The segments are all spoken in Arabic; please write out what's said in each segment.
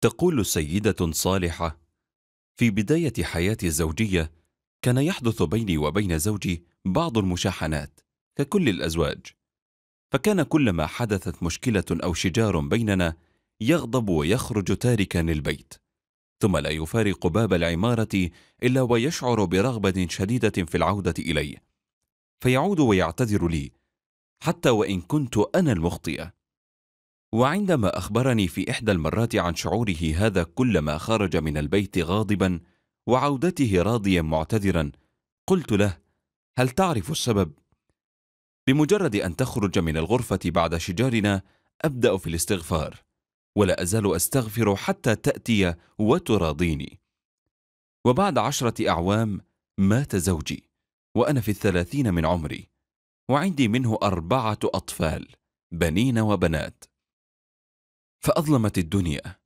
تقول سيدة صالحة: في بداية حياتي الزوجية، كان يحدث بيني وبين زوجي بعض المشاحنات ككل الأزواج، فكان كلما حدثت مشكلة أو شجار بيننا، يغضب ويخرج تاركا البيت، ثم لا يفارق باب العمارة إلا ويشعر برغبة شديدة في العودة إليه، فيعود ويعتذر لي، حتى وإن كنت أنا المخطئة، وعندما أخبرني في إحدى المرات عن شعوره هذا كلما خرج من البيت غاضبا وعودته راضيا معتذرا قلت له هل تعرف السبب؟ بمجرد أن تخرج من الغرفة بعد شجارنا أبدأ في الاستغفار ولا أزال أستغفر حتى تأتي وتراضيني وبعد عشرة أعوام مات زوجي وأنا في الثلاثين من عمري وعندي منه أربعة أطفال بنين وبنات فأظلمت الدنيا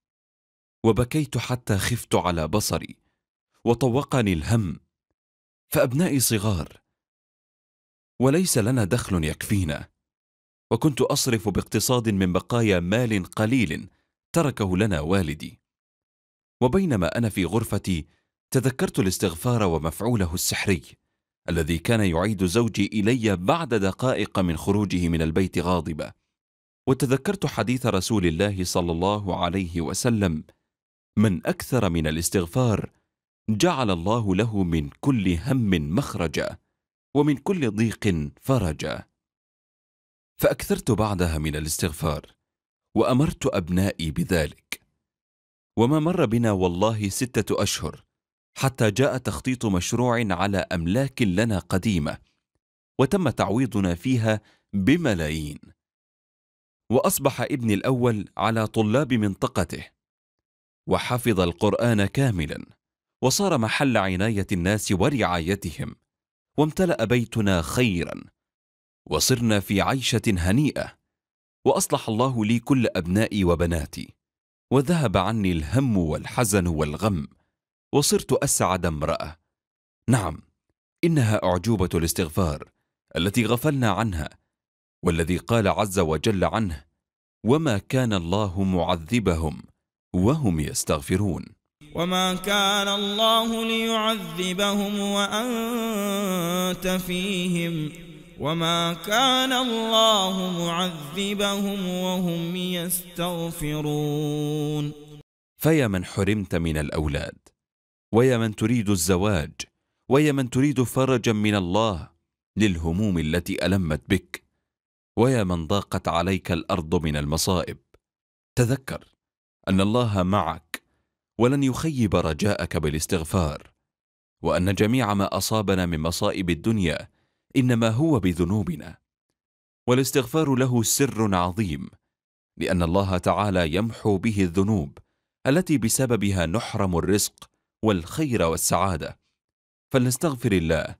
وبكيت حتى خفت على بصري وطوقني الهم فأبنائي صغار وليس لنا دخل يكفينا وكنت أصرف باقتصاد من بقايا مال قليل تركه لنا والدي وبينما أنا في غرفتي تذكرت الاستغفار ومفعوله السحري الذي كان يعيد زوجي إلي بعد دقائق من خروجه من البيت غاضبة وتذكرت حديث رسول الله صلى الله عليه وسلم من اكثر من الاستغفار جعل الله له من كل هم مخرجا ومن كل ضيق فرجا فاكثرت بعدها من الاستغفار وامرت ابنائي بذلك وما مر بنا والله سته اشهر حتى جاء تخطيط مشروع على املاك لنا قديمه وتم تعويضنا فيها بملايين وأصبح ابني الأول على طلاب منطقته وحفظ القرآن كاملا وصار محل عناية الناس ورعايتهم وامتلأ بيتنا خيرا وصرنا في عيشة هنيئة وأصلح الله لي كل أبنائي وبناتي وذهب عني الهم والحزن والغم وصرت أسعد امرأة نعم إنها أعجوبة الاستغفار التي غفلنا عنها والذي قال عز وجل عنه وما كان الله معذبهم وهم يستغفرون وما كان الله ليعذبهم وأنت فيهم وما كان الله معذبهم وهم يستغفرون فيا من حرمت من الأولاد ويا من تريد الزواج ويا من تريد فرجا من الله للهموم التي ألمت بك ويا من ضاقت عليك الارض من المصائب تذكر ان الله معك ولن يخيب رجاءك بالاستغفار وان جميع ما اصابنا من مصائب الدنيا انما هو بذنوبنا والاستغفار له سر عظيم لان الله تعالى يمحو به الذنوب التي بسببها نحرم الرزق والخير والسعاده فلنستغفر الله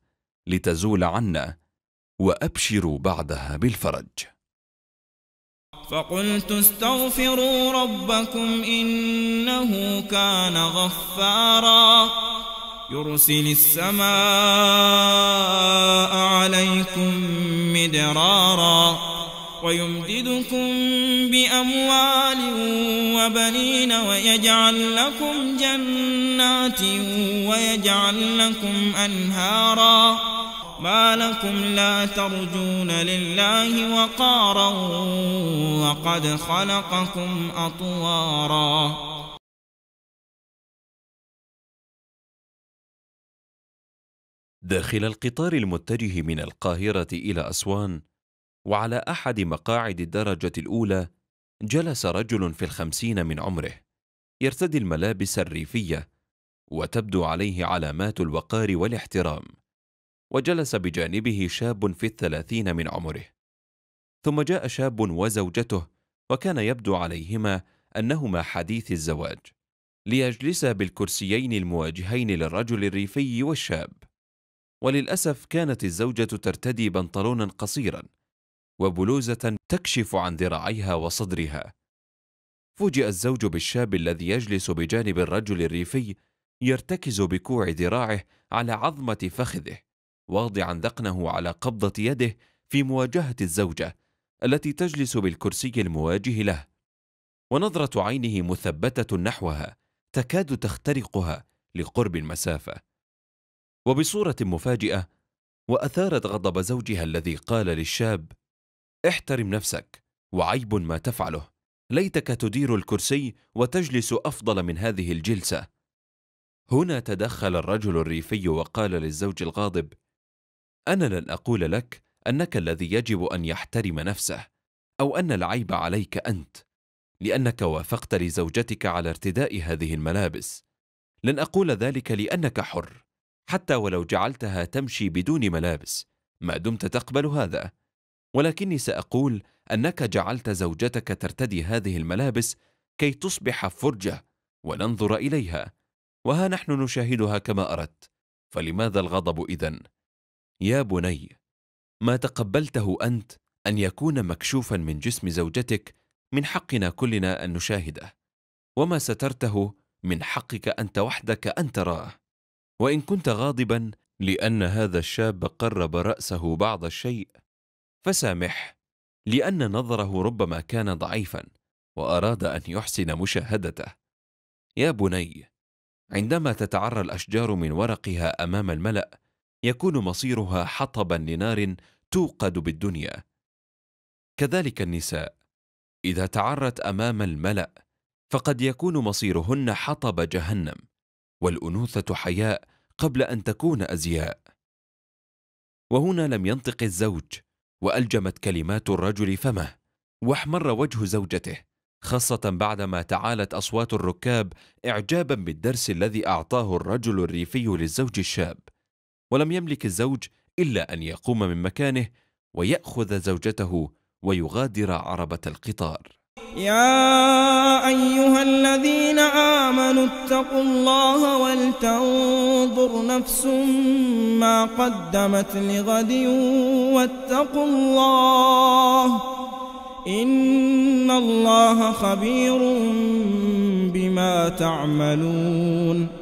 لتزول عنا وأبشروا بعدها بالفرج فقلت استغفروا ربكم إنه كان غفارا يرسل السماء عليكم مدرارا ويمددكم بأموال وبنين ويجعل لكم جنات ويجعل لكم أنهاراً ما لكم لا ترجون لله وقارا وقد خلقكم أطواراً داخل القطار المتجه من القاهرة إلى أسوان، وعلى أحد مقاعد الدرجة الأولى، جلس رجل في الخمسين من عمره، يرتدي الملابس الريفية، وتبدو عليه علامات الوقار والاحترام. وجلس بجانبه شاب في الثلاثين من عمره ثم جاء شاب وزوجته وكان يبدو عليهما أنهما حديث الزواج ليجلسا بالكرسيين المواجهين للرجل الريفي والشاب وللأسف كانت الزوجة ترتدي بنطلونا قصيرا وبلوزة تكشف عن ذراعيها وصدرها فوجئ الزوج بالشاب الذي يجلس بجانب الرجل الريفي يرتكز بكوع ذراعه على عظمة فخذه واضعا ذقنه على قبضة يده في مواجهة الزوجة التي تجلس بالكرسي المواجه له ونظرة عينه مثبتة نحوها تكاد تخترقها لقرب المسافة وبصورة مفاجئة وأثارت غضب زوجها الذي قال للشاب احترم نفسك وعيب ما تفعله ليتك تدير الكرسي وتجلس أفضل من هذه الجلسة هنا تدخل الرجل الريفي وقال للزوج الغاضب انا لن اقول لك انك الذي يجب ان يحترم نفسه او ان العيب عليك انت لانك وافقت لزوجتك على ارتداء هذه الملابس لن اقول ذلك لانك حر حتى ولو جعلتها تمشي بدون ملابس ما دمت تقبل هذا ولكني ساقول انك جعلت زوجتك ترتدي هذه الملابس كي تصبح فرجه وننظر اليها وها نحن نشاهدها كما اردت فلماذا الغضب اذن يا بني ما تقبلته انت ان يكون مكشوفا من جسم زوجتك من حقنا كلنا ان نشاهده وما سترته من حقك انت وحدك ان تراه وان كنت غاضبا لان هذا الشاب قرب راسه بعض الشيء فسامح لان نظره ربما كان ضعيفا واراد ان يحسن مشاهدته يا بني عندما تتعرى الاشجار من ورقها امام الملا يكون مصيرها حطبا لنار توقد بالدنيا كذلك النساء اذا تعرت امام الملا فقد يكون مصيرهن حطب جهنم والانوثه حياء قبل ان تكون ازياء وهنا لم ينطق الزوج والجمت كلمات الرجل فمه واحمر وجه زوجته خاصه بعدما تعالت اصوات الركاب اعجابا بالدرس الذي اعطاه الرجل الريفي للزوج الشاب ولم يملك الزوج إلا أن يقوم من مكانه ويأخذ زوجته ويغادر عربة القطار يا أيها الذين آمنوا اتقوا الله ولتنظر نفس ما قدمت لغد واتقوا الله إن الله خبير بما تعملون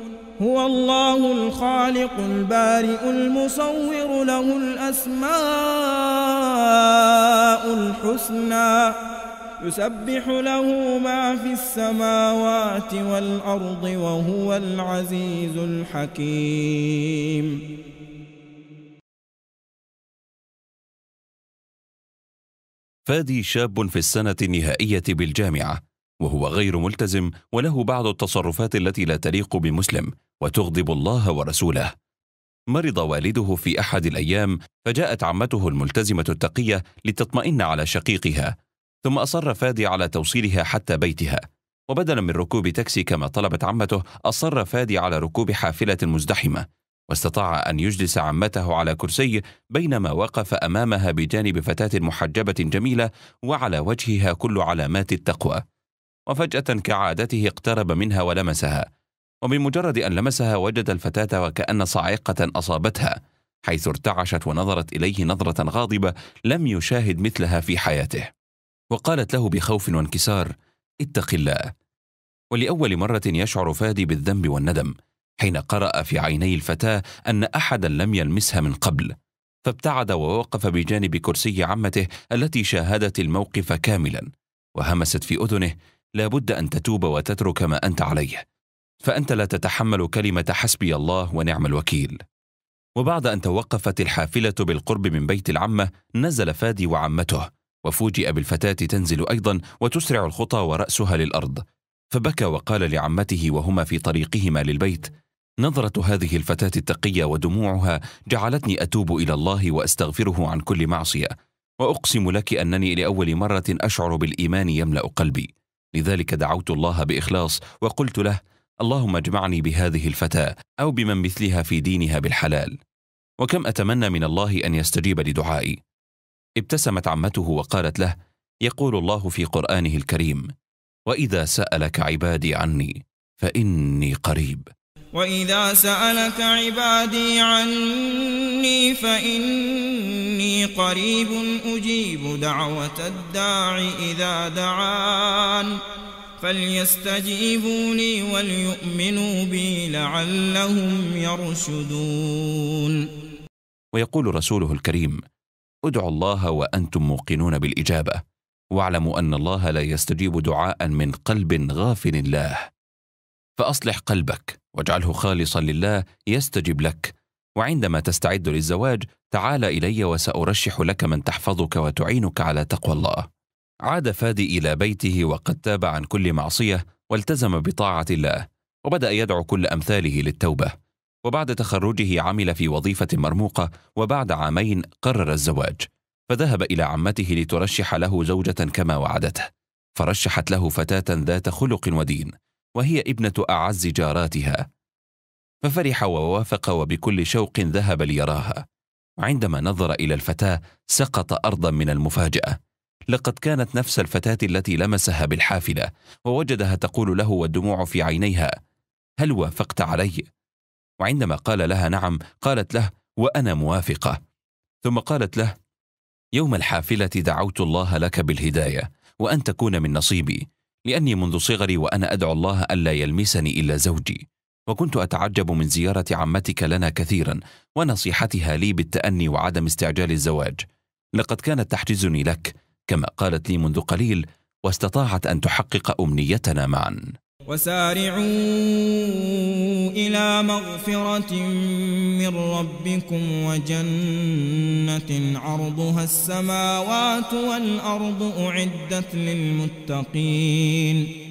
هو الله الخالق البارئ المصور له الأسماء الحسنى يسبح له ما في السماوات والأرض وهو العزيز الحكيم فادي شاب في السنة النهائية بالجامعة وهو غير ملتزم وله بعض التصرفات التي لا تليق بمسلم وتغضب الله ورسوله مرض والده في احد الايام فجاءت عمته الملتزمه التقيه لتطمئن على شقيقها ثم اصر فادي على توصيلها حتى بيتها وبدلا من ركوب تاكسي كما طلبت عمته اصر فادي على ركوب حافله مزدحمه واستطاع ان يجلس عمته على كرسي بينما وقف امامها بجانب فتاه محجبه جميله وعلى وجهها كل علامات التقوى وفجأة كعادته اقترب منها ولمسها وبمجرد أن لمسها وجد الفتاة وكأن صاعقة أصابتها حيث ارتعشت ونظرت إليه نظرة غاضبة لم يشاهد مثلها في حياته وقالت له بخوف وانكسار اتق الله ولأول مرة يشعر فادي بالذنب والندم حين قرأ في عيني الفتاة أن أحدا لم يلمسها من قبل فابتعد ووقف بجانب كرسي عمته التي شاهدت الموقف كاملا وهمست في أذنه لابد ان تتوب وتترك ما انت عليه فانت لا تتحمل كلمه حسبي الله ونعم الوكيل وبعد ان توقفت الحافله بالقرب من بيت العمه نزل فادي وعمته وفوجئ بالفتاه تنزل ايضا وتسرع الخطى وراسها للارض فبكى وقال لعمته وهما في طريقهما للبيت نظره هذه الفتاه التقيه ودموعها جعلتني اتوب الى الله واستغفره عن كل معصيه واقسم لك انني لاول مره اشعر بالايمان يملا قلبي لذلك دعوت الله باخلاص وقلت له اللهم اجمعني بهذه الفتاه او بمن مثلها في دينها بالحلال وكم اتمنى من الله ان يستجيب لدعائي ابتسمت عمته وقالت له يقول الله في قرانه الكريم واذا سالك عبادي عني فاني قريب واذا سالك عبادي عني فإني قريب أجيب دعوة الداع إذا دعان فليستجيبوا لي وليؤمنوا بي لعلهم يرشدون ويقول رسوله الكريم ادعوا الله وأنتم موقنون بالإجابة واعلموا أن الله لا يستجيب دعاء من قلب غافل الله فأصلح قلبك واجعله خالصا لله يستجب لك وعندما تستعد للزواج تعال الي وسارشح لك من تحفظك وتعينك على تقوى الله عاد فادي الى بيته وقد تاب عن كل معصيه والتزم بطاعه الله وبدا يدعو كل امثاله للتوبه وبعد تخرجه عمل في وظيفه مرموقه وبعد عامين قرر الزواج فذهب الى عمته لترشح له زوجه كما وعدته فرشحت له فتاه ذات خلق ودين وهي ابنه اعز جاراتها ففرح ووافق وبكل شوق ذهب ليراها عندما نظر الى الفتاه سقط ارضا من المفاجاه لقد كانت نفس الفتاه التي لمسها بالحافله ووجدها تقول له والدموع في عينيها هل وافقت علي وعندما قال لها نعم قالت له وانا موافقه ثم قالت له يوم الحافله دعوت الله لك بالهدايه وان تكون من نصيبي لاني منذ صغري وانا ادعو الله الا يلمسني الا زوجي وكنت اتعجب من زياره عمتك لنا كثيرا ونصيحتها لي بالتاني وعدم استعجال الزواج لقد كانت تحجزني لك كما قالت لي منذ قليل واستطاعت ان تحقق امنيتنا معا وسارعوا إلى مغفرة من ربكم وجنة عرضها السماوات والأرض أعدت للمتقين